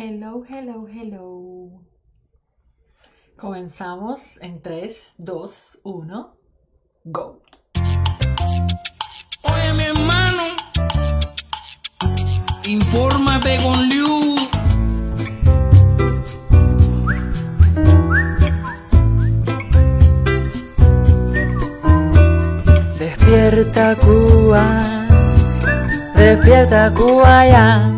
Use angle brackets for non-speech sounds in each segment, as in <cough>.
Hello, hello, hello. Comenzamos en 3, 2, 1. Go. Oye, mi hermano. Infórmate con Liu. Despierta Cuba. Despierta Cuba ya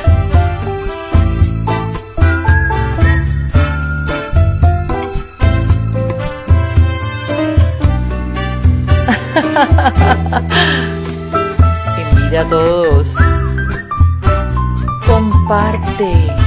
<laughs> Envía a todos. Comparte.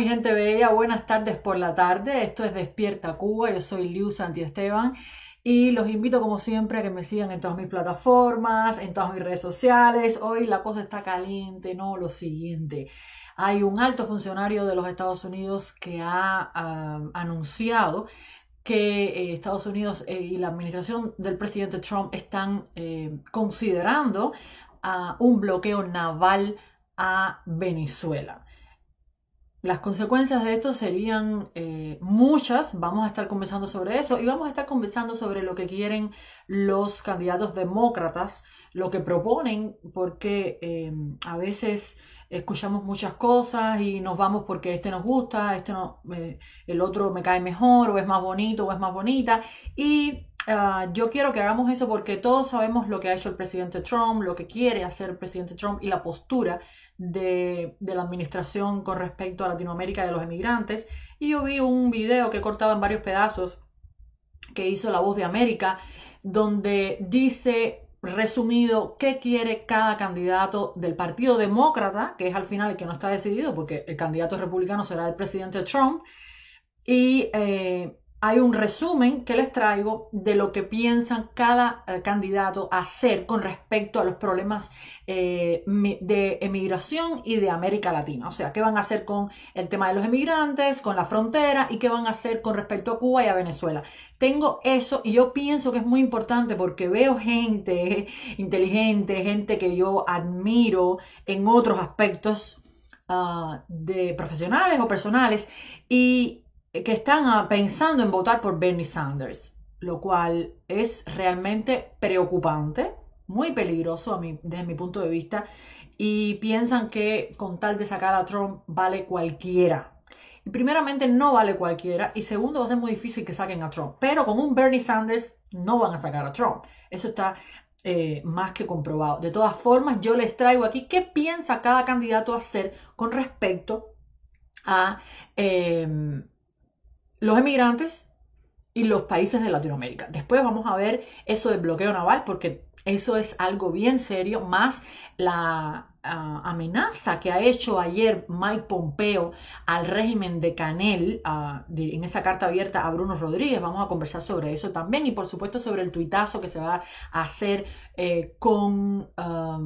mi gente bella, buenas tardes por la tarde. Esto es Despierta Cuba, yo soy Liu Esteban y los invito como siempre a que me sigan en todas mis plataformas, en todas mis redes sociales. Hoy la cosa está caliente, no lo siguiente. Hay un alto funcionario de los Estados Unidos que ha ah, anunciado que eh, Estados Unidos eh, y la administración del presidente Trump están eh, considerando ah, un bloqueo naval a Venezuela. Las consecuencias de esto serían eh, muchas, vamos a estar conversando sobre eso y vamos a estar conversando sobre lo que quieren los candidatos demócratas, lo que proponen, porque em, a veces escuchamos muchas cosas y nos vamos porque este nos gusta, este no, el otro me cae mejor o es más bonito o es más bonita y ah, yo quiero que hagamos eso porque todos sabemos lo que ha hecho el presidente Trump, lo que quiere hacer el presidente Trump y la postura de, la administración con respecto a Latinoamérica de los emigrantes. Y yo vi un video que cortaba en varios pedazos que hizo La Voz de América, donde dice resumido qué quiere cada candidato del Partido Demócrata, que es al final el que no está decidido, porque el candidato republicano será el presidente Trump, y eh, hay un resumen que les traigo de lo que piensan cada eh, candidato hacer con respecto a los problemas eh, de emigración y de América Latina. O sea, qué van a hacer con el tema de los emigrantes, con la frontera y qué van a hacer con respecto a Cuba y a Venezuela. Tengo eso y yo pienso que es muy importante porque veo gente inteligente, gente que yo admiro en otros aspectos ah, de profesionales o personales y eh, que están ah, pensando en votar por Bernie Sanders, lo cual es realmente preocupante, muy peligroso a mí desde mi punto de vista, y piensan que con tal de sacar a Trump vale cualquiera. Y primeramente no vale cualquiera y segundo va a ser muy difícil que saquen a Trump, pero con un Bernie Sanders no van a sacar a Trump. Eso está eh, más que comprobado. De todas formas, yo les traigo aquí qué piensa cada candidato hacer con respecto a... Em, los emigrantes y los países de Latinoamérica. Después vamos a ver eso del bloqueo naval porque eso es algo bien serio, más la ah, amenaza que ha hecho ayer Mike Pompeo al régimen de Canel ah, en esa carta abierta a Bruno Rodríguez. Vamos a conversar sobre eso también y por supuesto sobre el tuitazo que se va a hacer eh, con ah,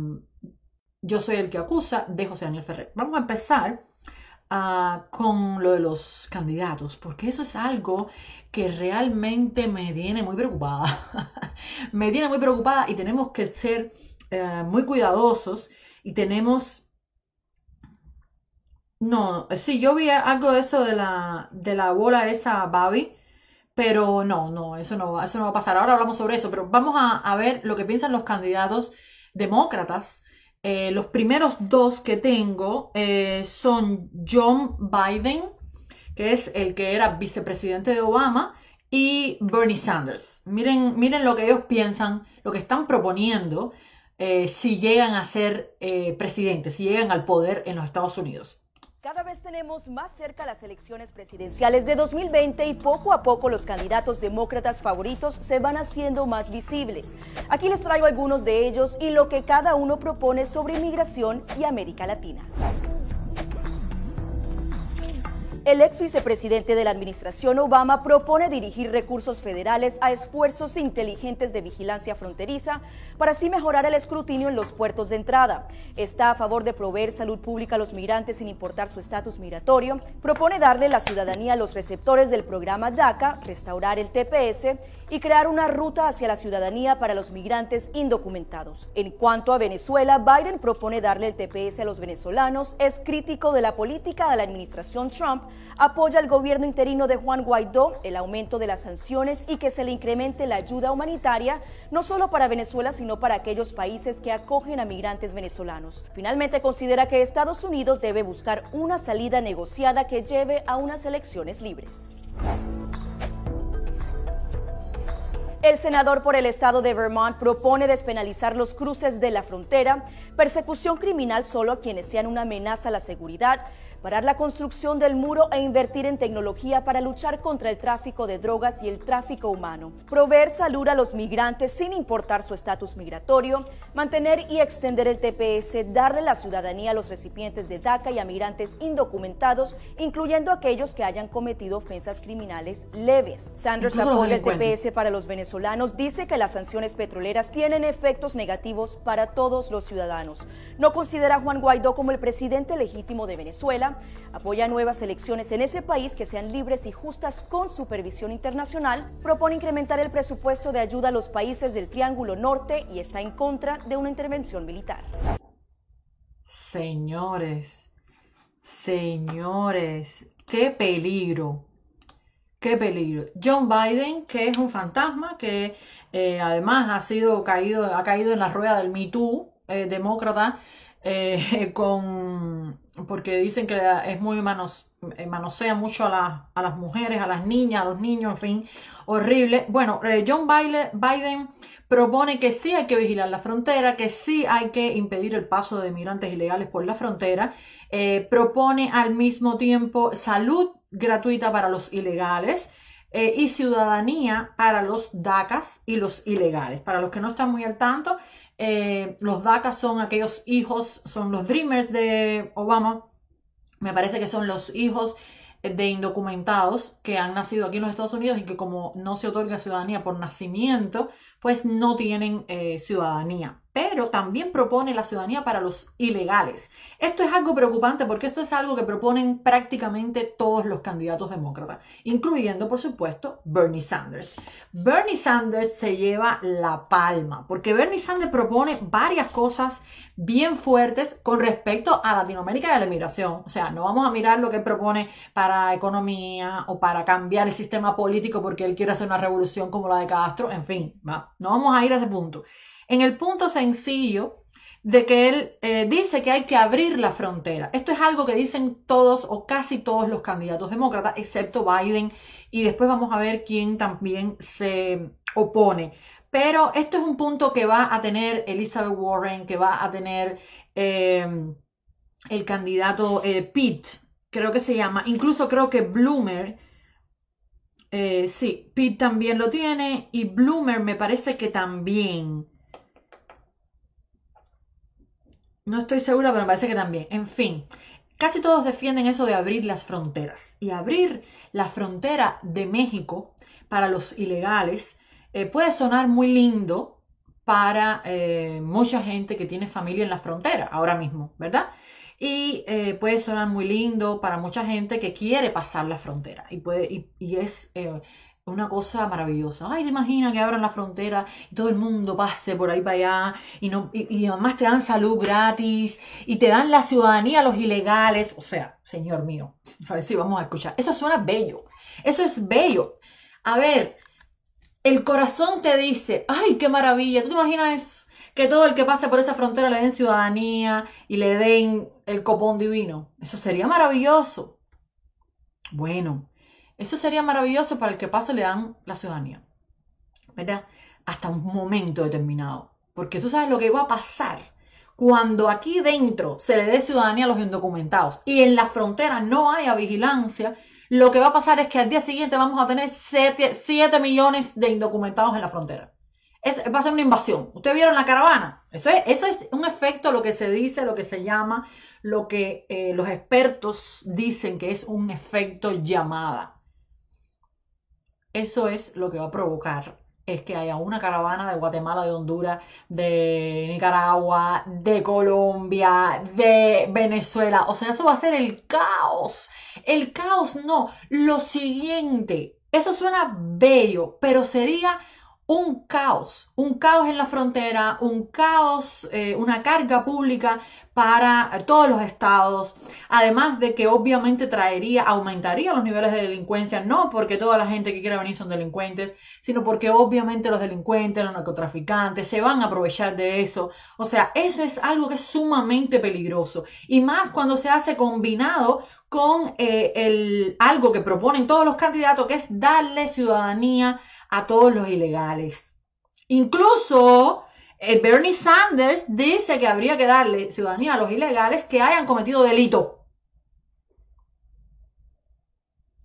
Yo soy el que acusa de José Daniel Ferrer. Vamos a empezar Ah, con lo de los candidatos, porque eso es algo que realmente me tiene muy preocupada. <laughs> me tiene muy preocupada y tenemos que ser eh, muy cuidadosos y tenemos... No, sí, yo vi algo de eso de la, de la bola esa Babi, pero no, no, eso no, eso no va a pasar. Ahora hablamos sobre eso, pero vamos a ver lo que piensan los candidatos demócratas eh, los primeros dos que tengo eh, son John Biden, que es el que era vicepresidente de Obama, y Bernie Sanders. Miren, miren lo que ellos piensan, lo que están proponiendo eh, si llegan a ser presidentes, si llegan al poder en los Estados Unidos. Cada vez tenemos más cerca las elecciones presidenciales de 2020 y poco a poco los candidatos demócratas favoritos se van haciendo más visibles. Aquí les traigo algunos de ellos y lo que cada uno propone sobre inmigración y América Latina. El ex vicepresidente de la administración Obama propone dirigir recursos federales a esfuerzos inteligentes de vigilancia fronteriza para así mejorar el escrutinio en los puertos de entrada. Está a favor de proveer salud pública a los migrantes sin importar su estatus migratorio. Propone darle la ciudadanía a los receptores del programa DACA, restaurar el TPS y crear una ruta hacia la ciudadanía para los migrantes indocumentados. En cuanto a Venezuela, Biden propone darle el TPS a los venezolanos. Es crítico de la política de la administración Trump apoya al gobierno interino de Juan Guaidó el aumento de las sanciones y que se le incremente la ayuda humanitaria, no solo para Venezuela, sino para aquellos países que acogen a migrantes venezolanos. Finalmente, considera que Estados Unidos debe buscar una salida negociada que lleve a unas elecciones libres. El senador por el estado de Vermont propone despenalizar los cruces de la frontera, persecución criminal solo a quienes sean una amenaza a la seguridad, parar la construcción del muro e invertir en tecnología para luchar contra el tráfico de drogas y el tráfico humano, proveer salud a los migrantes sin importar su estatus migratorio, mantener y extender el TPS, darle la ciudadanía a los recipientes de DACA y a migrantes indocumentados, incluyendo aquellos que hayan cometido ofensas criminales leves. Sanders apoya el TPS para los venezolanos, dice que las sanciones petroleras tienen efectos negativos para todos los ciudadanos. No considera a Juan Guaidó como el presidente legítimo de Venezuela, apoya nuevas elecciones en ese país que sean libres y justas con supervisión internacional, propone incrementar el presupuesto de ayuda a los países del Triángulo Norte y está en contra de una intervención militar. Señores, señores, qué peligro, qué peligro. John Biden, que es un fantasma, que eh, además ha sido caído, ha caído en la rueda del Me eh, demócrata, eh, <laughs> con porque dicen que es muy eh, manosea mucho a, las mujeres, a las niñas, a los niños, en fin, horrible. Bueno, eh, John Biden propone que sí hay que vigilar la frontera, que sí hay que impedir el paso de migrantes ilegales por la frontera. Eh, propone al mismo tiempo salud gratuita para los ilegales. y ciudadanía para los DACAS y los ilegales. Para los que no están muy al tanto, eh, los DACA son aquellos hijos, son los Dreamers de Obama. Me parece que son los hijos de indocumentados que han nacido aquí en los Estados Unidos y que como no se otorga ciudadanía por nacimiento, pues no tienen eh, ciudadanía. Pero también propone la ciudadanía para los ilegales. Esto es algo preocupante porque esto es algo que proponen prácticamente todos los candidatos demócratas, incluyendo, por supuesto, Bernie Sanders. Bernie Sanders se lleva la palma porque Bernie Sanders propone varias cosas bien fuertes con respecto a Latinoamérica y a la migración. O sea, no vamos a mirar lo que propone para economía o para cambiar el sistema político porque él quiere hacer una revolución como la de Castro, en fin, va no vamos a ir a ese punto. En el punto sencillo de que él eh, dice que hay que abrir la frontera. Esto es algo que dicen todos o casi todos los candidatos demócratas, excepto Biden, y después vamos a ver quién también se opone. Pero esto es un punto que va a tener Elizabeth Warren, que va a tener em, el candidato eh, Pitt, creo que se llama. Incluso creo que Bloomer eh, sí, Pete también lo tiene y Bloomer me parece que también. No estoy segura, pero me parece que también. En fin, casi todos defienden eso de abrir las fronteras. Y abrir la frontera de México para los ilegales eh, puede sonar muy lindo para eh, mucha gente que tiene familia en la frontera ahora mismo, ¿verdad? y eh, puede sonar muy lindo para mucha gente que quiere pasar la frontera y, puede, y, es eh, una cosa maravillosa. Ay, te imaginas que abran la frontera y todo el mundo pase por ahí para allá y, no, y, y además te dan salud gratis y te dan la ciudadanía a los ilegales. O sea, señor mío, a ver si vamos a escuchar. Eso suena bello, eso es bello. A ver, el corazón te dice, ay, qué maravilla, ¿tú te imaginas eso? que todo el que pase por esa frontera le den ciudadanía y le den el copón divino. Eso sería maravilloso. Bueno, eso sería maravilloso para el que pase le dan la ciudadanía. ¿Verdad? Hasta un momento determinado. Porque tú sabes lo que va a pasar cuando aquí dentro se le dé ciudadanía a los indocumentados y en la frontera no haya vigilancia, lo que va a pasar es que al día siguiente vamos a tener 7, millones de indocumentados en la frontera va a ser una invasión. ¿Ustedes vieron la caravana? Eso es, eso es un efecto, lo que se dice, lo que se llama, lo que eh, los expertos dicen que es un efecto llamada. Eso es lo que va a provocar es que haya una caravana de Guatemala, de Honduras, de Nicaragua, de Colombia, de Venezuela. O sea, eso va a ser el caos. El caos no. Lo siguiente, eso suena bello, pero sería un caos, un caos en la frontera, un caos, eh, una carga pública para eh, todos los estados, además de que obviamente traería, aumentaría los niveles de delincuencia, no porque toda la gente que quiera venir son delincuentes, sino porque obviamente los delincuentes, los narcotraficantes se van a aprovechar de eso. O sea, eso es algo que es sumamente peligroso y más cuando se hace combinado con eh, el, algo que proponen todos los candidatos, que es darle ciudadanía a todos los ilegales. Incluso eh, Bernie Sanders dice que habría que darle ciudadanía a los ilegales que hayan cometido delito.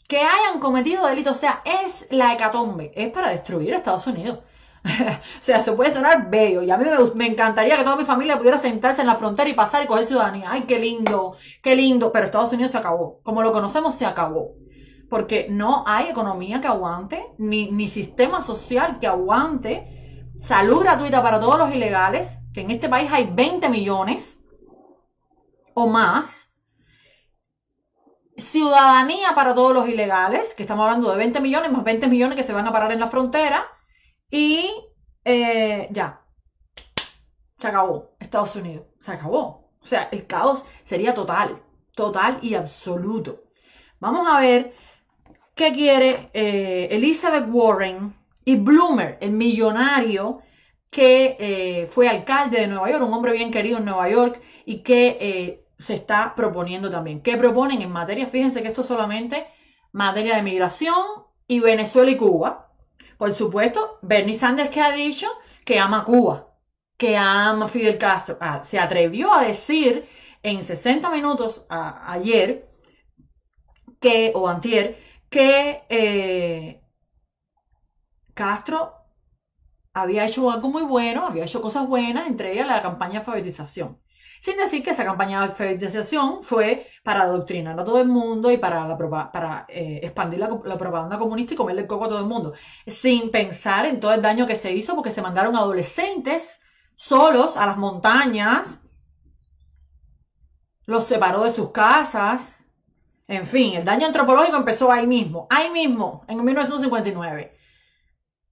Que hayan cometido delito, o sea, es la hecatombe, es para destruir a Estados Unidos. <laughs> o sea, se puede sonar bello. Y a mí me, me, encantaría que toda mi familia pudiera sentarse en la frontera y pasar y coger ciudadanía. Ay, qué lindo, qué lindo. Pero Estados Unidos se acabó. Como lo conocemos, se acabó porque no hay economía que aguante, ni, sistema social que aguante salud gratuita para todos los ilegales, que en este país hay 20 millones o más, ciudadanía para todos los ilegales, que estamos hablando de 20 millones más 20 millones que se van a parar en la frontera, y eh, ya, se acabó Estados Unidos, se acabó. O sea, el caos sería total, total y absoluto. Vamos a ver ¿Qué quiere eh, Elizabeth Warren y Bloomer, el millonario que eh, fue alcalde de Nueva York, un hombre bien querido en Nueva York y que eh, se está proponiendo también. ¿Qué proponen en materia? Fíjense que esto es solamente materia de migración y Venezuela y Cuba. Por supuesto, Bernie Sanders que ha dicho que ama Cuba, que ama Fidel Castro. Ah, se atrevió a decir en 60 minutos ayer que, o antier, que eh, Castro había hecho algo muy bueno, había hecho cosas buenas, entre ellas la campaña de alfabetización. Sin decir que esa campaña de alfabetización fue para adoctrinar a todo el mundo y para, eh, expandir la, propaganda comunista y comerle el coco a todo el mundo, sin pensar en todo el daño que se hizo porque se mandaron adolescentes solos a las montañas, los separó de sus casas, en fin, el daño antropológico empezó ahí mismo, ahí mismo, en 1959.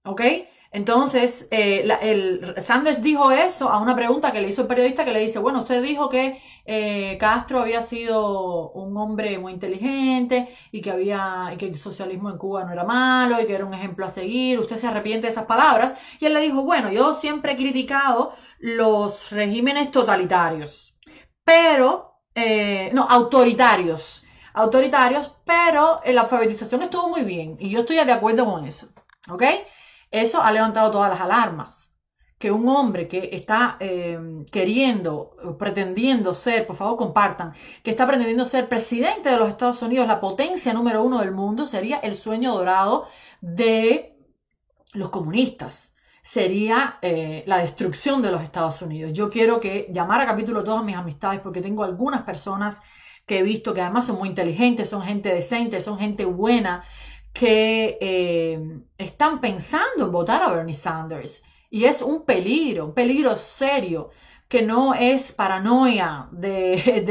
¿Ok? Entonces, eh, el, Sanders dijo eso a una pregunta que le hizo el periodista que le dice, bueno, usted dijo que eh, Castro había sido un hombre muy inteligente y que, había, y que el socialismo en Cuba no era malo y que era un ejemplo a seguir, usted se arrepiente de esas palabras. Y él le dijo, bueno, yo siempre he criticado los regímenes totalitarios, pero, eh, no, autoritarios autoritarios, pero la alfabetización estuvo muy bien y yo estoy de acuerdo con eso. ¿Ok? Eso ha levantado todas las alarmas. Que un hombre que está em, queriendo, pretendiendo ser, por favor compartan, que está pretendiendo ser presidente de los Estados Unidos, la potencia número uno del mundo, sería el sueño dorado de los comunistas sería eh, la destrucción de los Estados Unidos. Yo quiero que llamar a capítulo todas mis amistades porque tengo algunas personas que he visto que además son muy inteligentes, son gente decente, son gente buena, que eh, están pensando en votar a Bernie Sanders. Y es un peligro, un peligro serio, que no es paranoia de,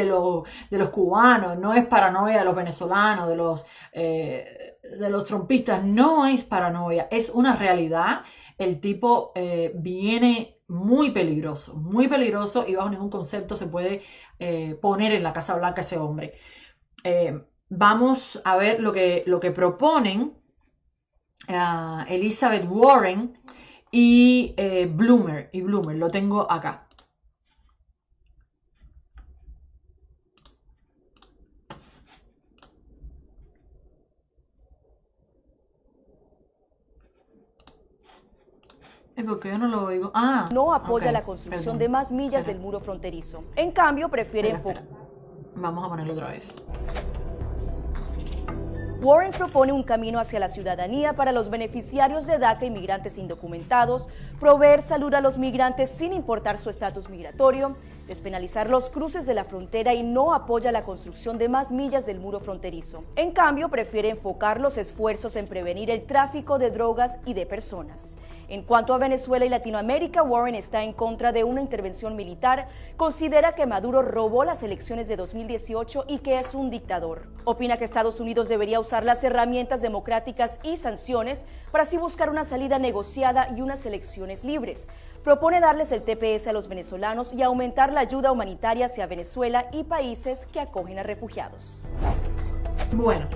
<laughs> los, cubanos, no es paranoia de los venezolanos, de los, eh, de los trompistas, no es paranoia, es una realidad. El tipo eh, viene muy peligroso, muy peligroso y bajo ningún concepto se puede eh, poner en la Casa Blanca ese hombre. Eh, vamos a ver lo que, lo que proponen ah, Elizabeth Warren y eh, Bloomer. Y Bloomer, lo tengo acá. yo no lo oigo? Ah, no apoya la construcción de más millas del muro fronterizo. En cambio, prefiere enfocar. Vamos a ponerlo otra vez. Warren propone un camino hacia la ciudadanía para los beneficiarios de DACA y migrantes indocumentados, proveer salud a los migrantes sin importar su estatus migratorio, despenalizar los cruces de la frontera y no apoya la construcción de más millas del muro fronterizo. En cambio, prefiere enfocar los esfuerzos en prevenir el tráfico de drogas y de personas. En cuanto a Venezuela y Latinoamérica, Warren está en contra de una intervención militar, considera que Maduro robó las elecciones de 2018 y que es un dictador. Opina que Estados Unidos debería usar las herramientas democráticas y sanciones para así buscar una salida negociada y unas elecciones libres. Propone darles el TPS a los venezolanos y aumentar la ayuda humanitaria hacia Venezuela y países que acogen a refugiados. Bueno,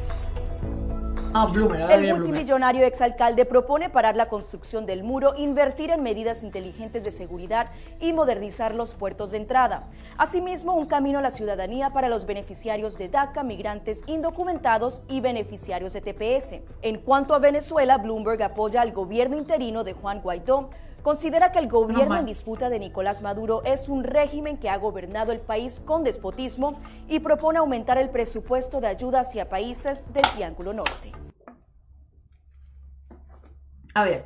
Ah, el multimillonario exalcalde propone parar la construcción del muro, invertir en medidas inteligentes de seguridad y modernizar los puertos de entrada. Asimismo, un camino a la ciudadanía para los beneficiarios de DACA, migrantes indocumentados y beneficiarios de TPS. En cuanto a Venezuela, Bloomberg apoya al gobierno interino de Juan Guaidó considera que el gobierno en disputa de Nicolás Maduro es un régimen que ha gobernado el país con despotismo y propone aumentar el presupuesto de ayuda hacia países del Triángulo Norte. A ver,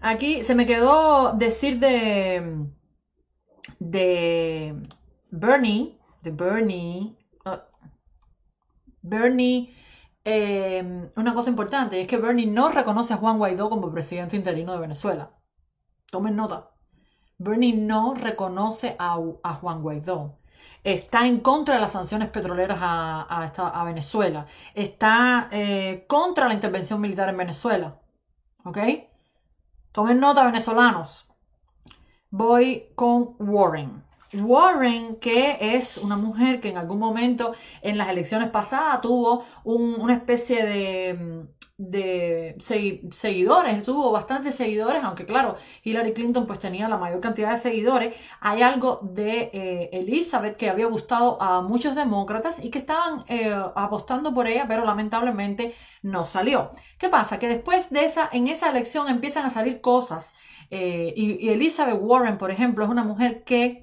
aquí se me quedó decir de, de Bernie, de Bernie, oh, Bernie, eh, una cosa importante, es que Bernie no reconoce a Juan Guaidó como presidente interino de Venezuela. Tomen nota. Bernie no reconoce a, Juan Guaidó. Está en contra de las sanciones petroleras a, Venezuela. Está eh, contra la intervención militar en Venezuela. ¿Ok? Tomen nota, venezolanos. Voy con Warren. Warren, que es una mujer que en algún momento en las elecciones pasadas tuvo una especie de mm, de seguidores, tuvo bastantes seguidores, aunque claro, Hillary Clinton pues tenía la mayor cantidad de seguidores, hay algo de eh, Elizabeth que había gustado a muchos demócratas y que estaban eh, apostando por ella, pero lamentablemente no salió. ¿Qué pasa? Que después de esa, en esa elección empiezan a salir cosas eh, y, Elizabeth Warren, por ejemplo, es una mujer que...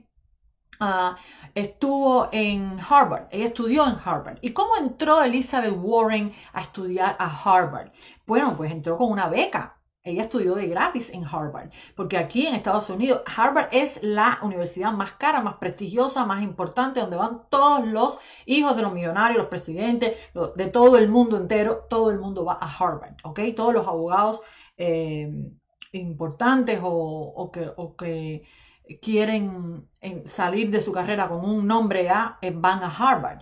Ah, estuvo en Harvard, ella estudió en Harvard. ¿Y cómo entró Elizabeth Warren a estudiar a Harvard? Bueno, pues entró con una beca. Ella estudió de gratis en Harvard, porque aquí en Estados Unidos Harvard es la universidad más cara, más prestigiosa, más importante, donde van todos los hijos de los millonarios, los presidentes, de todo el mundo entero, todo el mundo va a Harvard, ¿ok? Todos los abogados eh, importantes o que quieren salir de su carrera con un nombre A, van a Harvard.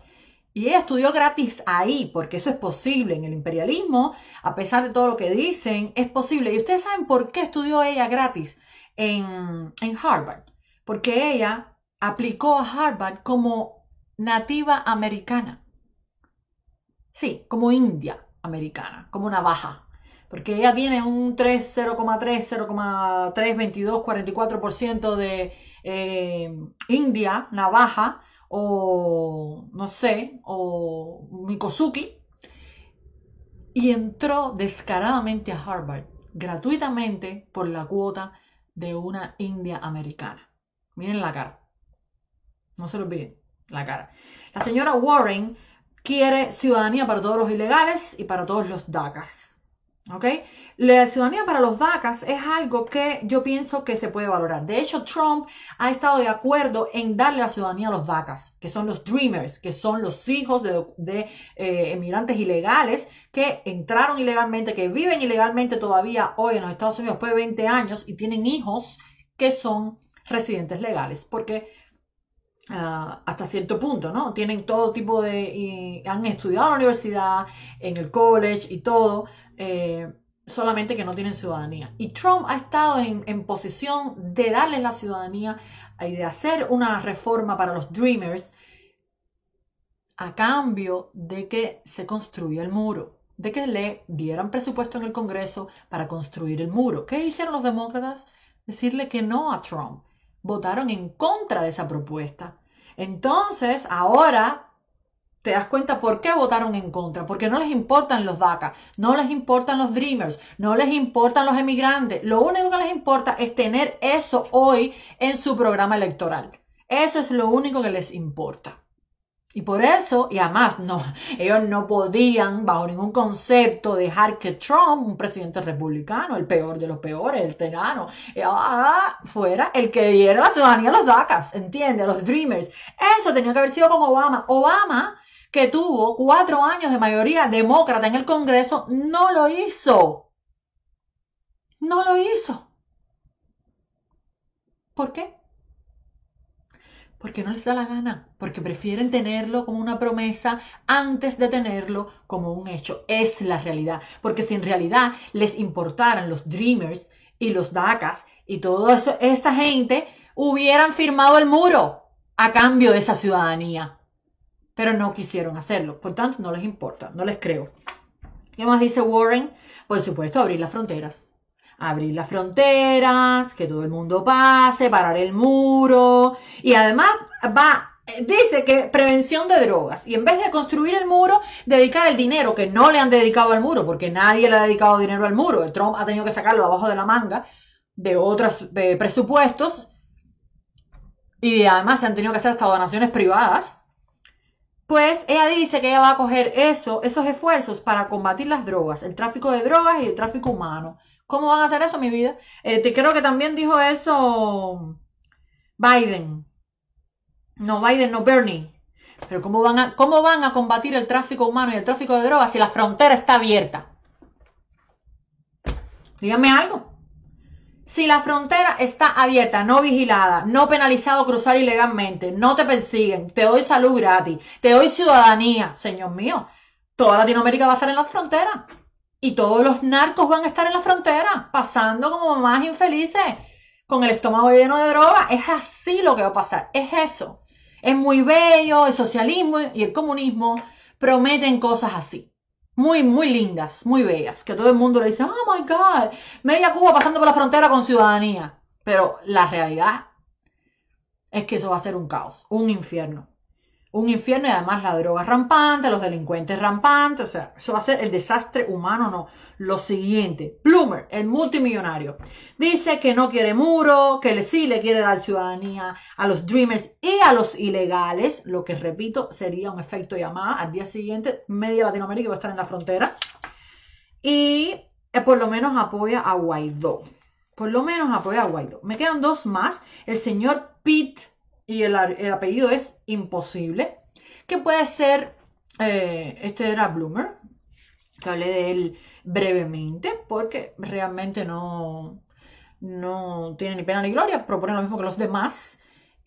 Y ella estudió gratis ahí, porque eso es posible en el imperialismo, a pesar de todo lo que dicen, es posible. Y ustedes saben por qué estudió ella gratis en, en Harvard. Porque ella aplicó a Harvard como nativa americana. Sí, como india americana, como navaja porque ella tiene un 3, 0,3, 0,3, 22, 44% de eh, India, navaja, o no sé, o Mikosuki, y entró descaradamente a Harvard gratuitamente por la cuota de una india americana. Miren la cara. No se lo olviden, la cara. La señora Warren quiere ciudadanía para todos los ilegales y para todos los DACAs. ¿Ok? La ciudadanía para los DACAs es algo que yo pienso que se puede valorar. De hecho, Trump ha estado de acuerdo en darle la ciudadanía a los DACAs, que son los Dreamers, que son los hijos de, eh, emigrantes ilegales que entraron ilegalmente, que viven ilegalmente todavía hoy en los Estados Unidos después de 20 años y tienen hijos que son residentes legales, porque ah, hasta cierto punto, ¿no? Tienen todo tipo de... han estudiado en la universidad, en el college y todo, eh, solamente que no tienen ciudadanía. Y Trump ha estado en, en posición de darle la ciudadanía y de hacer una reforma para los Dreamers a cambio de que se construya el muro de que le dieran presupuesto en el Congreso para construir el muro. ¿Qué hicieron los demócratas? Decirle que no a Trump. Votaron en contra de esa propuesta. Entonces, ahora te das cuenta por qué votaron en contra, porque no les importan los DACA, no les importan los Dreamers, no les importan los emigrantes, lo único que les importa es tener eso hoy en su programa electoral. Eso es lo único que les importa. Y por eso, y además, no, ellos no podían, bajo ningún concepto, dejar que Trump, un presidente republicano, el peor de los peores, el terano, eh, ah, fuera el que diera la ciudadanía a los DACA. ¿entiendes? A los Dreamers. Eso tenía que haber sido con Obama. Obama que tuvo cuatro años de mayoría demócrata en el Congreso, no lo hizo. No lo hizo. ¿Por qué? Porque no les da la gana, porque prefieren tenerlo como una promesa antes de tenerlo como un hecho. Es la realidad, porque si en realidad les importaran los Dreamers y los DACAS y toda esa gente, hubieran firmado el muro a cambio de esa ciudadanía pero no quisieron hacerlo. Por tanto, no les importa, no les creo. ¿Qué más dice Warren? Por supuesto, abrir las fronteras. Abrir las fronteras, que todo el mundo pase, parar el muro. Y además va dice que prevención de drogas y en vez de construir el muro, dedicar el dinero que no le han dedicado al muro, porque nadie le ha dedicado dinero al muro, Trump ha tenido que sacarlo abajo de la manga de otros presupuestos y además se han tenido que hacer hasta donaciones privadas pues ella dice que ella va a coger eso, esos esfuerzos para combatir las drogas, el tráfico de drogas y el tráfico humano. ¿Cómo van a hacer eso, mi vida? te este, creo que también dijo eso Biden. No, Biden, no, Bernie. Pero ¿cómo van, a, ¿cómo van a combatir el tráfico humano y el tráfico de drogas si la frontera está abierta? Díganme algo. Si la frontera está abierta, no vigilada, no penalizado cruzar ilegalmente, no te persiguen, te doy salud gratis, te doy ciudadanía, señor mío, toda Latinoamérica va a estar en la frontera. Y todos los narcos van a estar en la frontera, pasando como más infelices, con el estómago lleno de droga. Es así lo que va a pasar, es eso. Es muy bello, el socialismo y el comunismo prometen cosas así muy, muy lindas, muy bellas, que todo el mundo le dice, oh my God, media Cuba pasando por la frontera con ciudadanía. Pero la realidad es que eso va a ser un caos, un infierno. Un infierno y además la droga rampante, los delincuentes rampantes, o sea, eso va a ser el desastre humano, no, lo siguiente. Bloomer, el multimillonario, dice que no quiere muro, que sí le quiere dar ciudadanía a los dreamers y a los ilegales, lo que repito sería un efecto llamada. Al día siguiente, media Latinoamérica va a estar en la frontera. Y eh, por lo menos apoya a Guaidó. Por lo menos apoya a Guaidó. Me quedan dos más. El señor Pitt, y el, apellido es imposible, que puede ser, eh, este era Bloomer, que hablé de él brevemente, porque realmente no, no tiene ni pena ni gloria, propone lo mismo que los demás.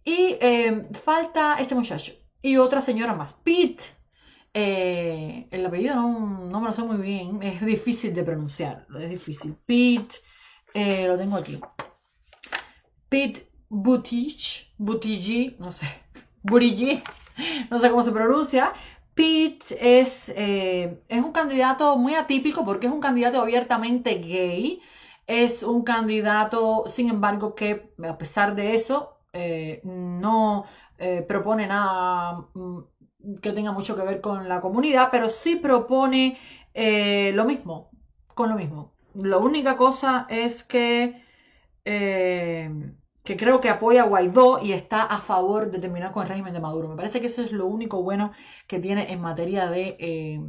Y em, falta este muchacho y otra señora más, Pete. Eh, el apellido no, me lo sé muy bien, es difícil de pronunciar, es difícil. Pete, eh, lo tengo aquí. Pete Buttigieg, Buttigieg, no sé, <laughs> Buttigieg, no sé cómo se pronuncia, Pete es, eh, es un candidato muy atípico porque es un candidato abiertamente gay. Es un candidato, sin embargo, que a pesar de eso, eh, no eh, propone nada mm, que tenga mucho que ver con la comunidad, pero sí propone lo mismo, con lo mismo. Lo única cosa es que que creo que apoya a Guaidó y está a favor de terminar con el régimen de Maduro. Me parece que eso es lo único bueno que tiene en materia de eh,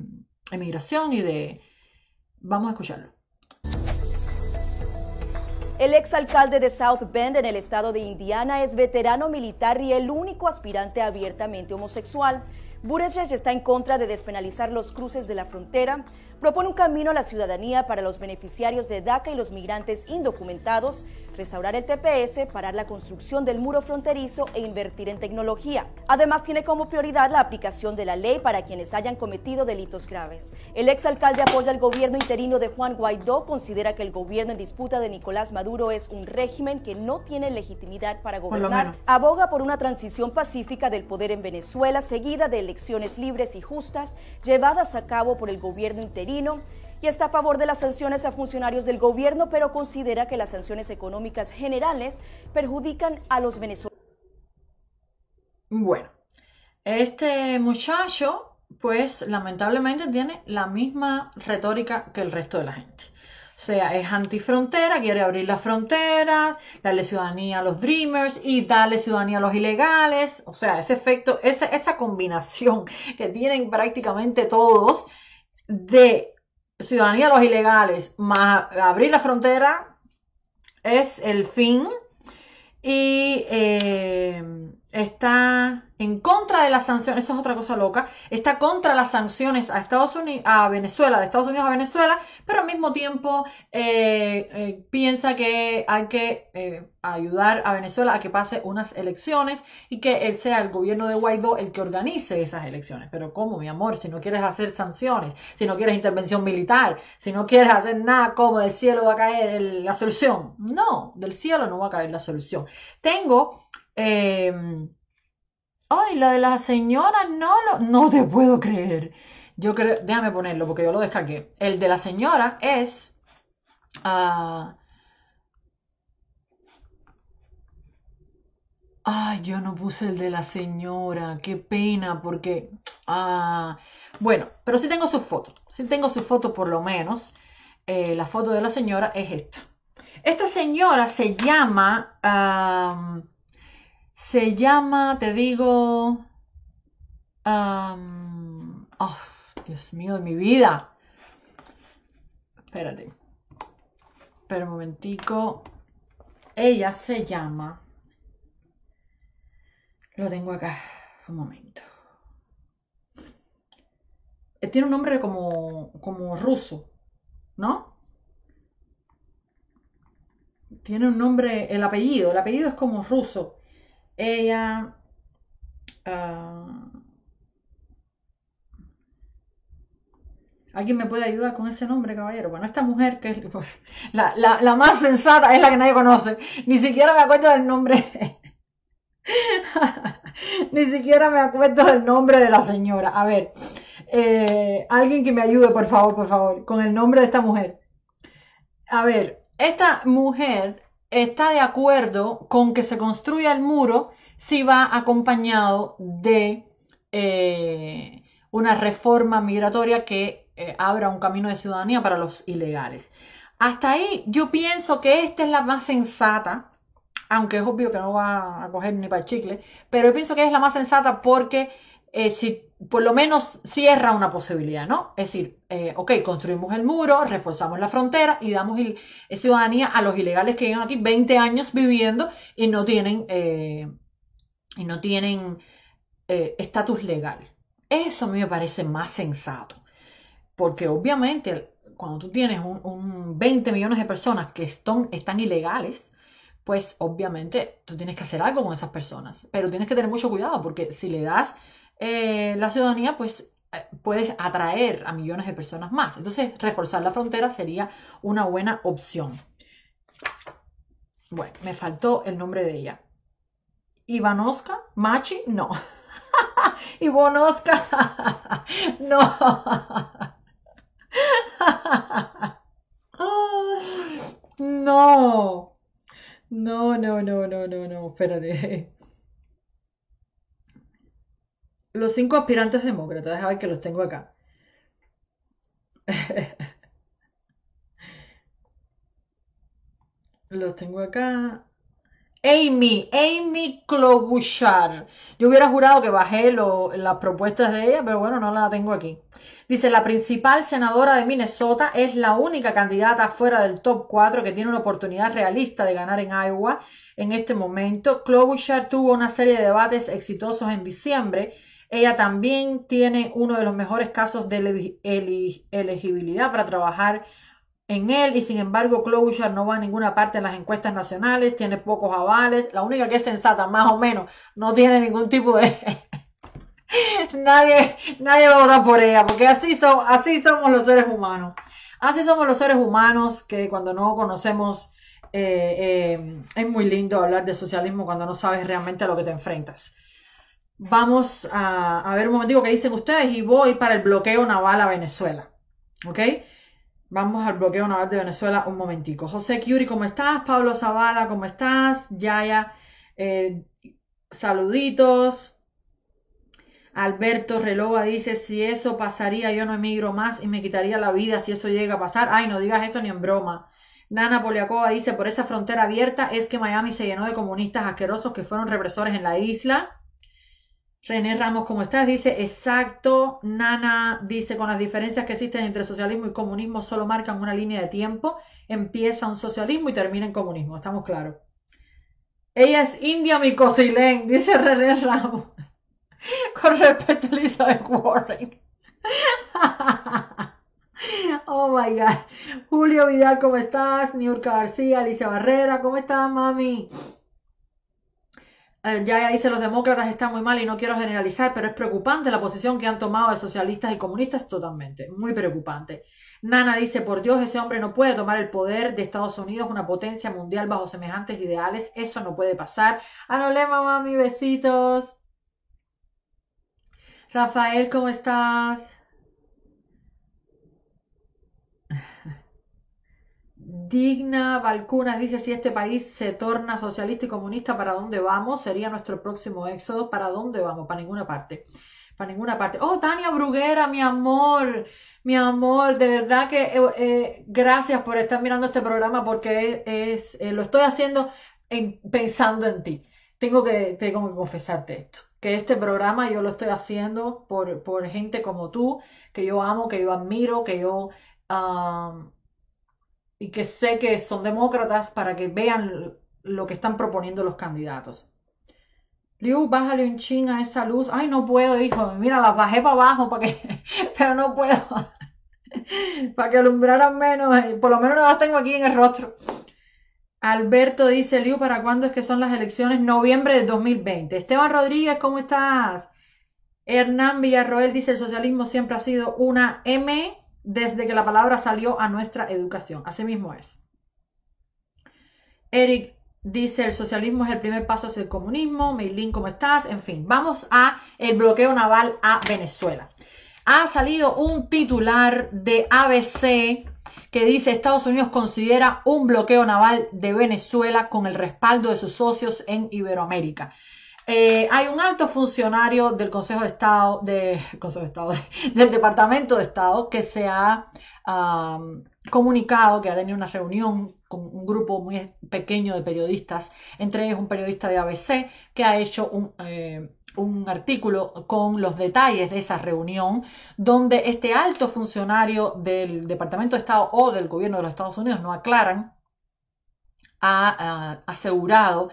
emigración y de... Vamos a escucharlo. El exalcalde de South Bend en el estado de Indiana es veterano militar y el único aspirante abiertamente homosexual. Buttigieg está en contra de despenalizar los cruces de la frontera, propone un camino a la ciudadanía para los beneficiarios de DACA y los migrantes indocumentados, restaurar el TPS, parar la construcción del muro fronterizo e invertir en tecnología. Además, tiene como prioridad la aplicación de la ley para quienes hayan cometido delitos graves. El exalcalde apoya al gobierno interino de Juan Guaidó, considera que el gobierno en disputa de Nicolás Maduro es un régimen que no tiene legitimidad para gobernar. Aboga por una transición pacífica del poder en Venezuela, seguida de elecciones libres y justas, llevadas a cabo por el gobierno interino y está a favor de las sanciones a funcionarios del gobierno, pero considera que las sanciones económicas generales perjudican a los venezolanos. Bueno, este muchacho, pues lamentablemente tiene la misma retórica que el resto de la gente. O sea, es antifrontera, quiere abrir las fronteras, darle ciudadanía a los dreamers y darle ciudadanía a los ilegales. O sea, ese efecto, esa, esa combinación que tienen prácticamente todos de ciudadanía a los ilegales más abrir la frontera es el fin y eh, está en contra de las sanciones, eso es otra cosa loca, está contra las sanciones a Estados Unidos, a Venezuela, de Estados Unidos a Venezuela, pero al mismo tiempo eh, eh, piensa que hay que eh, ayudar a Venezuela a que pase unas elecciones y que él sea el gobierno de Guaidó el que organice esas elecciones. Pero ¿cómo, mi amor? Si no quieres hacer sanciones, si no quieres intervención militar, si no quieres hacer nada, cómo, del cielo va a caer la solución? No, del cielo no va a caer la solución. Tengo... Ay, la de la señora, no lo, no te puedo creer. Yo creo, déjame ponerlo porque yo lo descargué. El de la señora es. Ah, ay, yo no puse el de la señora, qué pena, porque... Ah, bueno, pero sí tengo su foto, sí tengo su foto por lo menos. Eh, la foto de la señora es esta. Esta señora se llama se llama, te digo... Oh, Dios mío, de mi vida. Espérate. Espera un momentico. Ella se llama... Lo tengo acá. Un momento. Eh, tiene un nombre como, como ruso, ¿no? Tiene un nombre, el apellido, el apellido es como ruso ella ah, ¿Alguien me puede ayudar con ese nombre, caballero? Bueno, esta mujer que es <laughs> la, más sensata es la que nadie conoce. Ni siquiera me acuerdo del nombre. <laughs> Ni siquiera me acuerdo del nombre de la señora. A ver, eh, alguien que me ayude, por favor, por favor, con el nombre de esta mujer. A ver, esta mujer está de acuerdo con que se construya el muro si va acompañado de eh, una reforma migratoria que eh, abra un camino de ciudadanía para los ilegales. Hasta ahí yo pienso que esta es la más sensata, aunque es obvio que no va a coger ni para el chicle, pero yo pienso que es la más sensata porque eh, si por lo menos cierra una posibilidad, ¿no? Es decir, eh, ok, construimos el muro, reforzamos la frontera y damos eh, ciudadanía a los ilegales que llevan aquí 20 años viviendo y no tienen eh, y no tienen estatus legal. Eso a mí me parece más sensato, porque obviamente cuando tú tienes un, un 20 millones de personas que están, están ilegales, pues obviamente tú tienes que hacer algo con esas personas, pero tienes que tener mucho cuidado porque si le das eh, la ciudadanía, pues eh, puede atraer a millones de personas más. Entonces, reforzar la frontera sería una buena opción. Bueno, me faltó el nombre de ella. Ivanoska, Machi, no. <laughs> Ivanovska <laughs> no. <laughs> no. No, no, no, no, no, no, espérate los cinco aspirantes demócratas, déjame que los tengo acá. <laughs> los tengo acá. Amy, Amy Klobuchar. Yo hubiera jurado que bajé las propuestas de ella, pero bueno, no la tengo aquí. Dice, la principal senadora de Minnesota es la única candidata fuera del top 4 que tiene una oportunidad realista de ganar en Iowa en este momento. Klobuchar tuvo una serie de debates exitosos en diciembre ella también tiene uno de los mejores casos de elegibilidad para trabajar en él y sin embargo Closure no va a ninguna parte en las encuestas nacionales, tiene pocos avales, la única que es sensata más o menos, no tiene ningún tipo de... <laughs> nadie, nadie va a votar por ella, porque así, son, así somos los seres humanos. Así somos los seres humanos que cuando no conocemos, eh, eh, es muy lindo hablar de socialismo cuando no sabes realmente a lo que te enfrentas vamos a, ver un momentico que dicen ustedes y voy para el bloqueo naval a Venezuela. ¿Ok? Vamos al bloqueo naval de Venezuela un momentico. José Curi, ¿cómo estás? Pablo Zavala, ¿cómo estás? Yaya, eh, saluditos. Alberto Relova dice, si eso pasaría, yo no emigro más y me quitaría la vida si eso llega a pasar. Ay, no digas eso ni en broma. Nana Poliakova dice, por esa frontera abierta es que Miami se llenó de comunistas asquerosos que fueron represores en la isla. René Ramos, ¿cómo estás? Dice, exacto. Nana dice, con las diferencias que existen entre socialismo y comunismo solo marcan una línea de tiempo. Empieza un socialismo y termina en comunismo, estamos claros. Ella es india cosilén, dice René Ramos. <laughs> con respecto a Elizabeth Warren. <laughs> oh my God. Julio Vidal, ¿cómo estás? Niurka García, Alicia Barrera, ¿cómo estás, mami? Eh, ya dice los demócratas están muy mal y no quiero generalizar, pero es preocupante la posición que han tomado de socialistas y comunistas totalmente, muy preocupante. Nana dice, por Dios, ese hombre no puede tomar el poder de Estados Unidos, una potencia mundial bajo semejantes ideales, eso no puede pasar. mamá, mis besitos. Rafael, ¿cómo estás? digna. Balcunas dice, si este país se torna socialista y comunista, ¿para dónde vamos? Sería nuestro próximo éxodo. ¿Para dónde vamos? Para ninguna parte. Para ninguna parte. Oh, Tania Bruguera, mi amor, mi amor, de verdad que eh, eh, gracias por estar mirando este programa porque es, eh, lo estoy haciendo pensando en ti. Tengo que, tengo que confesarte esto que este programa yo lo estoy haciendo por, por, gente como tú, que yo amo, que yo admiro, que yo ah, y que sé que son demócratas para que vean lo que están proponiendo los candidatos. Liu, bájale un chin a esa luz. Ay, no puedo, hijo. Mira, la bajé para abajo, para <laughs> pero no puedo. <laughs> para que alumbraran menos. Por lo menos no las tengo aquí en el rostro. Alberto dice, Liu, ¿para cuándo es que son las elecciones? Noviembre de 2020. Esteban Rodríguez, ¿cómo estás? Hernán Villarroel dice, el socialismo siempre ha sido una M desde que la palabra salió a nuestra educación. Así mismo es. Eric dice, el socialismo es el primer paso hacia el comunismo. Meilín, ¿cómo estás? En fin, vamos a el bloqueo naval a Venezuela. Ha salido un titular de ABC que dice Estados Unidos considera un bloqueo naval de Venezuela con el respaldo de sus socios en Iberoamérica. Eh, hay un alto funcionario del Consejo de Estado, <laughs> <laughs> del Departamento de Estado, que se ha comunicado, que ha tenido una reunión con un grupo muy pequeño de periodistas, entre ellos un periodista de ABC, que ha hecho eh, un, artículo con los detalles de esa reunión, donde este alto funcionario del Departamento de Estado o del gobierno de los Estados Unidos, no aclaran, ha ah, asegurado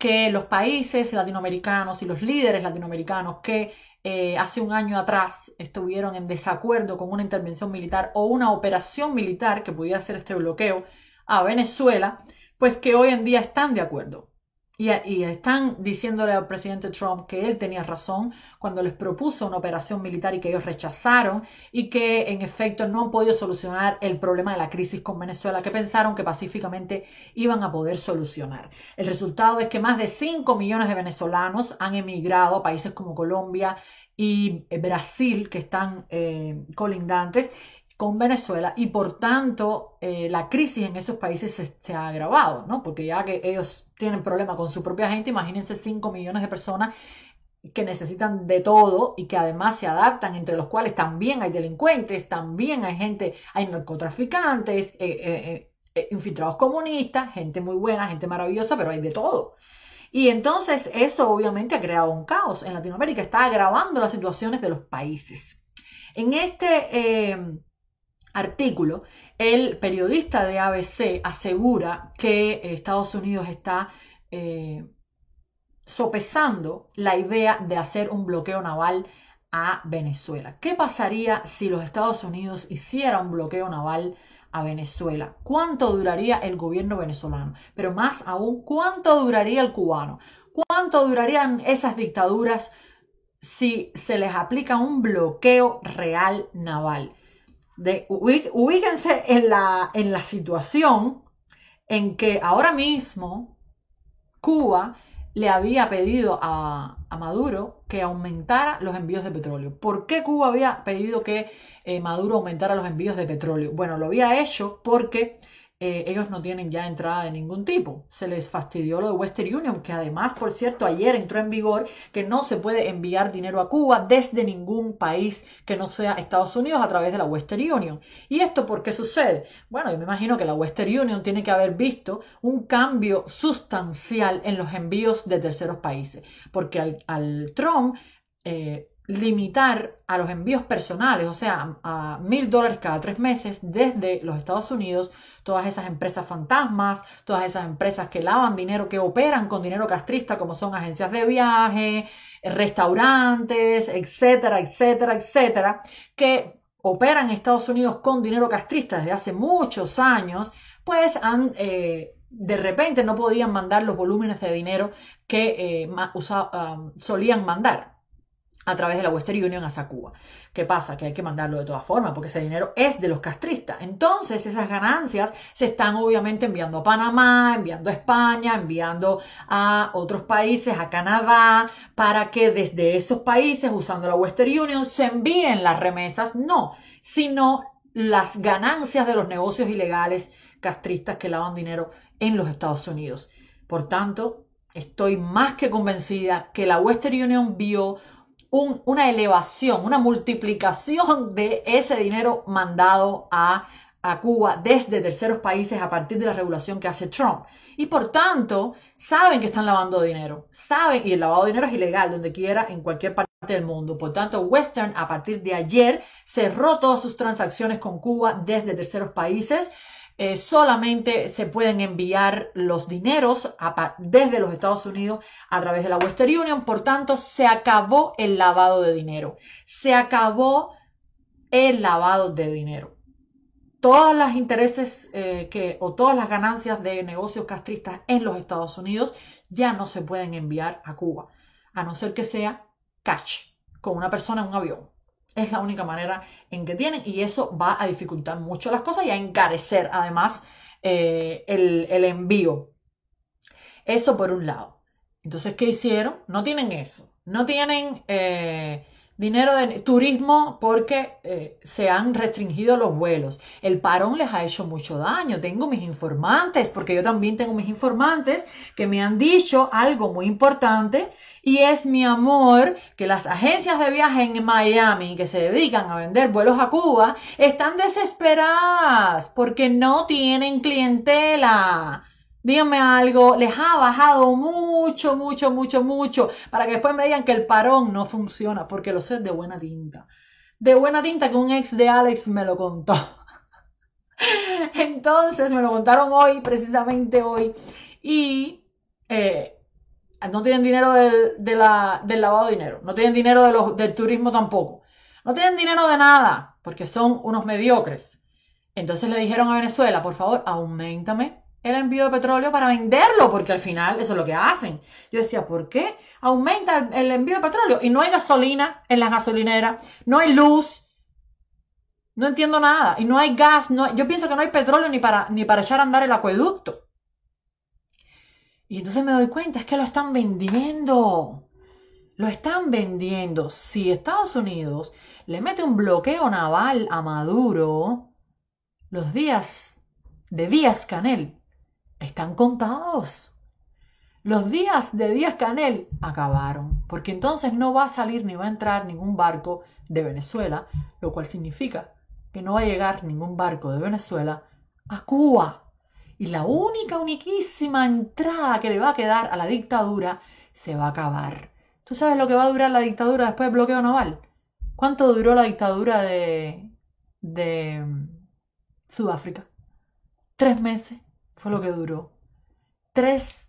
que los países latinoamericanos y los líderes latinoamericanos que eh, hace un año atrás estuvieron en desacuerdo con una intervención militar o una operación militar que pudiera hacer este bloqueo a Venezuela, pues que hoy en día están de acuerdo. Y, están diciéndole al presidente Trump que él tenía razón cuando les propuso una operación militar y que ellos rechazaron y que en efecto no han podido solucionar el problema de la crisis con Venezuela que pensaron que pacíficamente iban a poder solucionar. El resultado es que más de 5 millones de venezolanos han emigrado a países como Colombia y eh, Brasil que están eh, colindantes con Venezuela y por tanto eh, la crisis en esos países se, ha agravado, ¿no? Porque ya que ellos tienen problemas con su propia gente, imagínense 5 millones de personas que necesitan de todo y que además se adaptan, entre los cuales también hay delincuentes, también hay gente, hay narcotraficantes, eh, eh, infiltrados comunistas, gente muy buena, gente maravillosa, pero hay de todo. Y entonces eso obviamente ha creado un caos en Latinoamérica, está agravando las situaciones de los países. En este artículo, el periodista de ABC asegura que eh, Estados Unidos está eh, sopesando la idea de hacer un bloqueo naval a Venezuela. ¿Qué pasaría si los Estados Unidos hiciera un bloqueo naval a Venezuela? ¿Cuánto duraría el gobierno venezolano? Pero más aún, ¿cuánto duraría el cubano? ¿Cuánto durarían esas dictaduras si se les aplica un bloqueo real naval? ubíquense en la, en la situación en que ahora mismo Cuba le había pedido a, a, Maduro que aumentara los envíos de petróleo. ¿Por qué Cuba había pedido que eh, Maduro aumentara los envíos de petróleo? Bueno, lo había hecho porque eh, ellos no tienen ya entrada de ningún tipo. Se les fastidió lo de Western Union, que además, por cierto, ayer entró en vigor que no se puede enviar dinero a Cuba desde ningún país que no sea Estados Unidos a través de la Western Union. ¿Y esto por qué sucede? Bueno, yo me imagino que la Western Union tiene que haber visto un cambio sustancial en los envíos de terceros países, porque al, Trump eh, limitar a los envíos personales, o sea, a mil dólares cada tres meses desde los Estados Unidos, todas esas empresas fantasmas, todas esas empresas que lavan dinero, que operan con dinero castrista, como son agencias de viaje, restaurantes, etcétera, etcétera, etcétera, que operan en Estados Unidos con dinero castrista desde hace muchos años, pues han... Eh, de repente no podían mandar los volúmenes de dinero que eh, solían mandar a través de la Western Union hacia Cuba. ¿Qué pasa? Que hay que mandarlo de todas formas, porque ese dinero es de los castristas. Entonces, esas ganancias se están obviamente enviando a Panamá, enviando a España, enviando a otros países, a Canadá, para que desde esos países, usando la Western Union, se envíen las remesas, no, sino las ganancias de los negocios ilegales castristas que lavan dinero en los Estados Unidos. Por tanto, estoy más que convencida que la Western Union vio una elevación, una multiplicación de ese dinero mandado a, a Cuba desde terceros países a partir de la regulación que hace Trump. Y por tanto, saben que están lavando dinero, saben, y el lavado de dinero es ilegal donde quiera, en cualquier parte del mundo. Por tanto, Western a partir de ayer cerró todas sus transacciones con Cuba desde terceros países eh, solamente se pueden enviar los dineros desde los Estados Unidos a través de la Western Union. Por tanto, se acabó el lavado de dinero. Se acabó el lavado de dinero. Todas las intereses eh, que, o todas las ganancias de negocios castristas en los Estados Unidos ya no se pueden enviar a Cuba, a no ser que sea cash, con una persona en un avión. Es la única manera en que tienen y eso va a dificultar mucho las cosas y a encarecer además eh, el, el envío. Eso por un lado. Entonces, ¿qué hicieron? No tienen eso. No tienen eh, Dinero de turismo porque eh, se han restringido los vuelos. El parón les ha hecho mucho daño. Tengo mis informantes, porque yo también tengo mis informantes que me han dicho algo muy importante y es mi amor que las agencias de viaje en Miami que se dedican a vender vuelos a Cuba están desesperadas porque no tienen clientela. Díganme algo, les ha bajado mucho, mucho, mucho, mucho, para que después me digan que el parón no funciona, porque lo sé de buena tinta. De buena tinta que un ex de Alex me lo contó. <laughs> Entonces me lo contaron hoy, precisamente hoy. Y eh, no tienen dinero del, del, lavado de dinero, no tienen dinero de del turismo tampoco, no tienen dinero de nada, porque son unos mediocres. Entonces le dijeron a Venezuela, por favor, aumentame el envío de petróleo para venderlo, porque al final eso es lo que hacen. Yo decía, ¿por qué aumenta el envío de petróleo? Y no hay gasolina en las gasolineras, no hay luz, no entiendo nada, y no hay gas, no yo pienso que no hay petróleo ni para, ni para echar a andar el acueducto. Y entonces me doy cuenta, es que lo están vendiendo. Lo están vendiendo. Si Estados Unidos le mete un bloqueo naval a Maduro, los días de Díaz Canel están contados. Los días de Díaz Canel acabaron, porque entonces no va a salir ni va a entrar ningún barco de Venezuela, lo cual significa que no va a llegar ningún barco de Venezuela a Cuba. Y la única, uniquísima entrada que le va a quedar a la dictadura se va a acabar. ¿Tú sabes lo que va a durar la dictadura después del bloqueo naval? ¿Cuánto duró la dictadura de, de mm, Sudáfrica? Tres meses. Fue lo que duró. Tres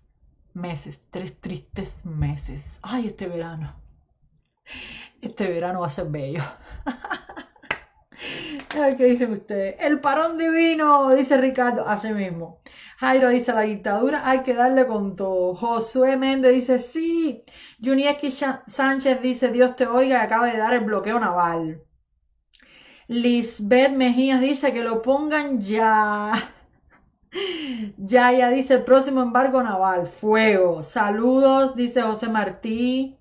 meses, tres tristes meses. Ay, este verano. Este verano va a ser bello. <laughs> Ay, ¿qué dicen ustedes? El parón divino, dice Ricardo, así mismo. Jairo dice, la dictadura hay que darle con todo. Josué Méndez dice, sí. Junieski Sánchez dice, Dios te oiga, acaba de dar el bloqueo naval. Lisbeth Mejías dice que lo pongan ya. Ya ya dice, próximo embargo naval, fuego. Saludos, dice José Martí.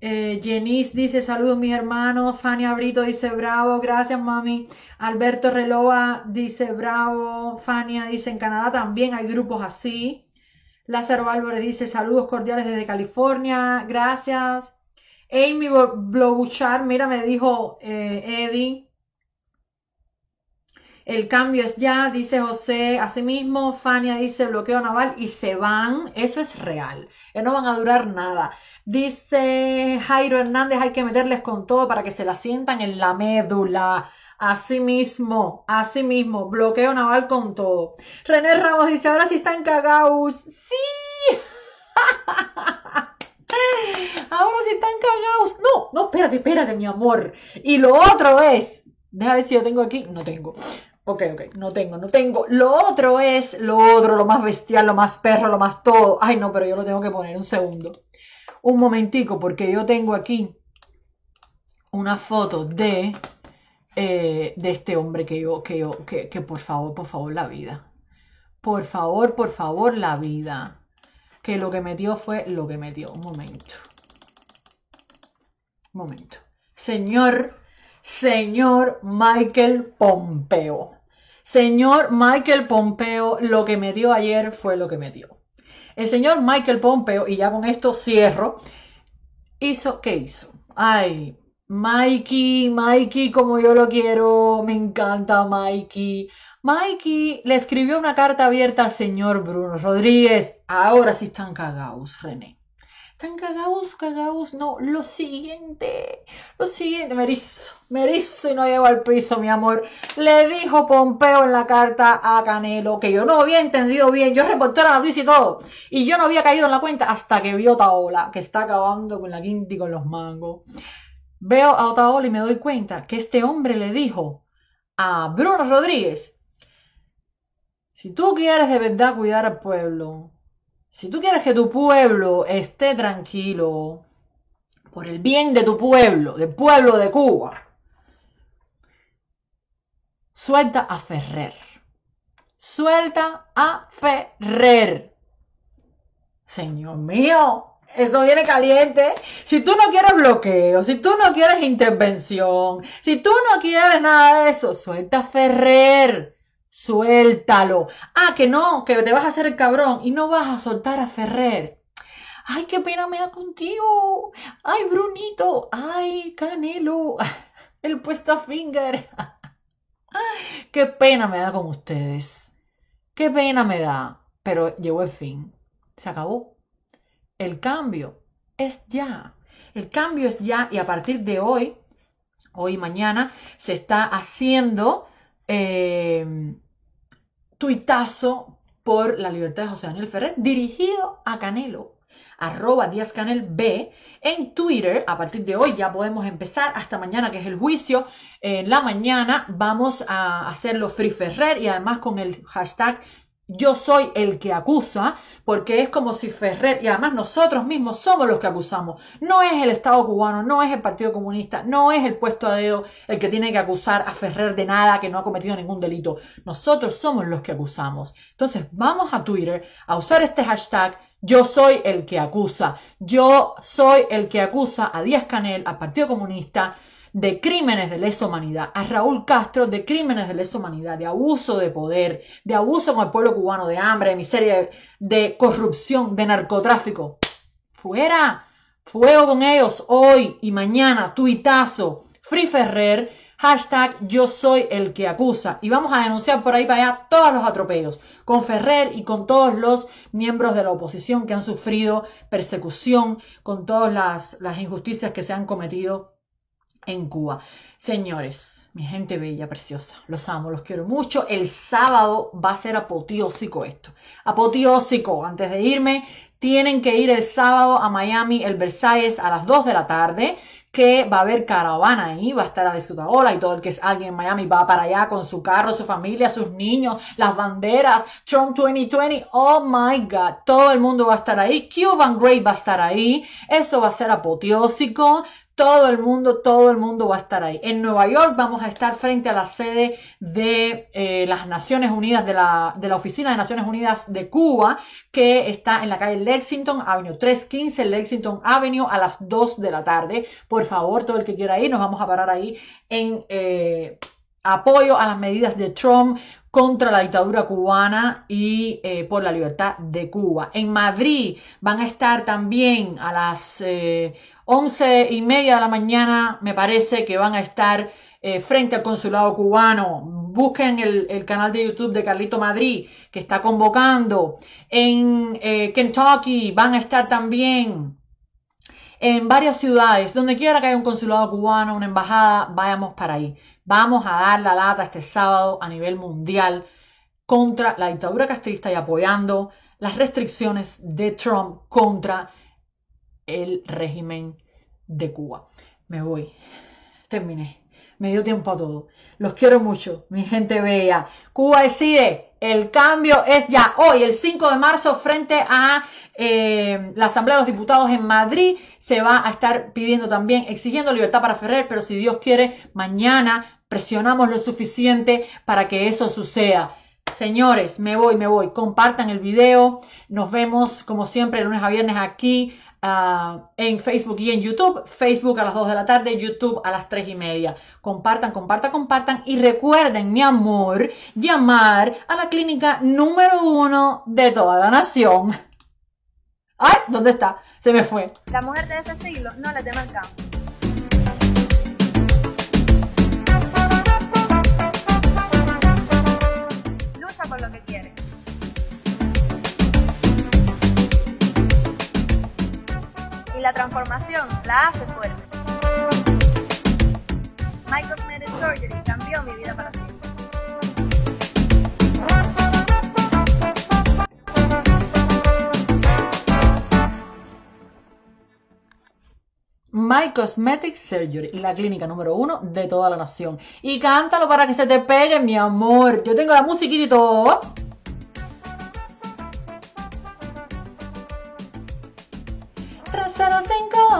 Eh, Jenice dice, saludos mi hermano Fania Brito dice, bravo, gracias mami. Alberto Relova dice, bravo. Fania dice, en Canadá también hay grupos así. Lázaro Álvarez dice, saludos cordiales desde California, gracias. Amy Blobuchar, mira, me dijo eh, Eddie, el cambio es ya, dice José, asimismo, Fania dice bloqueo naval y se van. Eso es real. Eh, no van a durar nada. Dice Jairo Hernández, hay que meterles con todo para que se la sientan en la médula. Asimismo, asimismo, bloqueo naval con todo. René Ramos dice, ahora sí están cagados. Sí. <laughs> Ahora sí están cagados. No, no, espérate, espérate, mi amor. Y lo otro es, Deja ver si yo tengo aquí. No tengo. Ok, ok, no tengo, no tengo. Lo otro es, lo otro, lo más bestial, lo más perro, lo más todo. Ay, no, pero yo lo tengo que poner un segundo. Un momentico, porque yo tengo aquí una foto de, eh, de este hombre que yo, que yo, que, que por favor, por favor, la vida. Por favor, por favor, la vida. Que lo que metió fue lo que metió. Un momento. Un momento. Señor señor Michael Pompeo. Señor Michael Pompeo, lo que me dio ayer fue lo que me dio. El señor Michael Pompeo, y ya con esto cierro, hizo, ¿qué hizo? Ay, Mikey, Mikey, como yo lo quiero, me encanta Mikey. Mikey le escribió una carta abierta al señor Bruno Rodríguez. Ahora sí están cagados, René. Están cagados, cagados. No, lo siguiente. Lo siguiente. Me merizo y no llego al piso, mi amor. Le dijo Pompeo en la carta a Canelo que yo no había entendido bien. Yo reporté la noticia y todo. Y yo no había caído en la cuenta hasta que vi Otaola, que está acabando con la quinta y con los mangos. Veo a Otaola y me doy cuenta que este hombre le dijo a Bruno Rodríguez si tú quieres de verdad cuidar al pueblo, si tú quieres que tu pueblo esté tranquilo, por el bien de tu pueblo, del pueblo de Cuba, suelta a Ferrer. Suelta a Ferrer. Señor mío, esto viene caliente. Si tú no quieres bloqueo, si tú no quieres intervención, si tú no quieres nada de eso, suelta a Ferrer. Suéltalo. Ah, que no, que te vas a hacer el cabrón y no vas a soltar a Ferrer. Ay, qué pena me da contigo. Ay, Brunito. Ay, Canelo. <laughs> El puesto a finger. <laughs> Qué pena me da con ustedes. Qué pena me da. Pero llegó el fin. Se acabó. El cambio es ya. El cambio es ya y a partir de hoy, hoy y mañana, se está haciendo eh, tuitazo por la libertad de José Daniel Ferrer, dirigido a Canelo, arroba Díaz Canel B en Twitter. A partir de hoy ya podemos empezar hasta mañana que es el juicio. En la mañana vamos a hacerlo Free Ferrer y además con el hashtag yo soy el que acusa, porque es como si Ferrer, y además nosotros mismos somos los que acusamos, no es el Estado cubano, no es el Partido Comunista, no es el puesto a dedo el que tiene que acusar a Ferrer de nada, que no ha cometido ningún delito, nosotros somos los que acusamos. Entonces vamos a Twitter a usar este hashtag. Yo soy el que acusa. Yo soy el que acusa a Díaz Canel, al Partido Comunista, de crímenes de lesa humanidad, a Raúl Castro de crímenes de lesa humanidad, de abuso de poder, de abuso con el pueblo cubano, de hambre, de miseria, de corrupción, de narcotráfico. Fuera, fuego con ellos hoy y mañana, tuitazo, Free Ferrer, hashtag yo soy el que acusa. Y vamos a denunciar por ahí para allá todos los atropellos, con Ferrer y con todos los miembros de la oposición que han sufrido persecución, con todas las, las injusticias que se han cometido en Cuba. Señores, mi gente bella, preciosa, los amo, los quiero mucho. El sábado va a ser apoteósico esto. Apoteósico, antes de irme, tienen que ir el sábado a Miami, el Versailles, a las 2 de la tarde, que va a haber caravana ahí, va a estar la hola y todo el que es alguien en Miami va para allá con su carro, su familia, sus niños, las banderas, Trump 2020, oh my God, todo el mundo va a estar ahí, Cuban Great va a estar ahí, eso va a ser apoteósico, todo el mundo, todo el mundo va a estar ahí. En Nueva York vamos a estar frente a la sede de eh, las Naciones Unidas, de la, Oficina de Naciones Unidas de Cuba, que está en la calle Lexington, Avenue 315, Lexington Avenue, a las 2 de la tarde. Por favor, todo el que quiera ir, nos vamos a parar ahí en... Eh, apoyo a las medidas de Trump contra la dictadura cubana y eh, por la libertad de Cuba. En Madrid van a estar también a las eh, once y media de la mañana, me parece que van a estar eh, frente al consulado cubano. Busquen el, el, canal de YouTube de Carlito Madrid que está convocando. En Kentucky van a estar también en varias ciudades, donde quiera que haya un consulado cubano, una embajada, vayamos para ahí. Vamos a dar la lata este sábado a nivel mundial contra la dictadura castrista y apoyando las restricciones de Trump contra el régimen de Cuba. Me voy. Terminé. Me dio tiempo a todo. Los quiero mucho, mi gente vea. Cuba decide. El cambio es ya hoy, el 5 de marzo, frente a eh, la Asamblea de los Diputados en Madrid. Se va a estar pidiendo también, exigiendo libertad para Ferrer, pero si Dios quiere, mañana presionamos lo suficiente para que eso suceda. Señores, me voy, me voy. Compartan el video. Nos vemos como siempre lunes a viernes aquí ah, en Facebook y en YouTube. Facebook a las 2 de la tarde, YouTube a las 3 y media. Compartan, compartan, compartan. Y recuerden, mi amor, llamar a la clínica número uno de toda la nación. ¡Ay! ¿Dónde está? Se me fue. La mujer de este siglo no la de formación la hace fuerte. My Cosmetic Surgery cambió mi vida para siempre. My Cosmetic Surgery, la clínica número uno de toda la nación. Y cántalo para que se te pegue, mi amor. Yo tengo la musiquita y todo.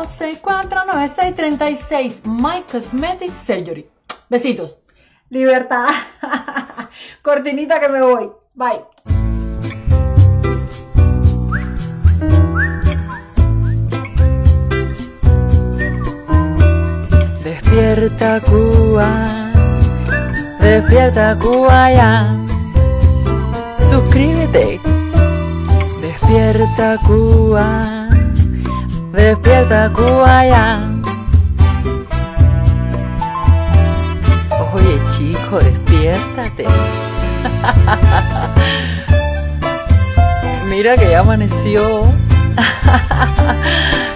649636 My Cosmetic Surgery. Besitos. Libertad. <laughs> Cortinita que me voy. Bye. Despierta Cuba, despierta Cuba ya. Suscríbete. Despierta Cuba Despierta Cubaya. Oye chico, despiértate. <laughs> Mira que ya amaneció. <laughs>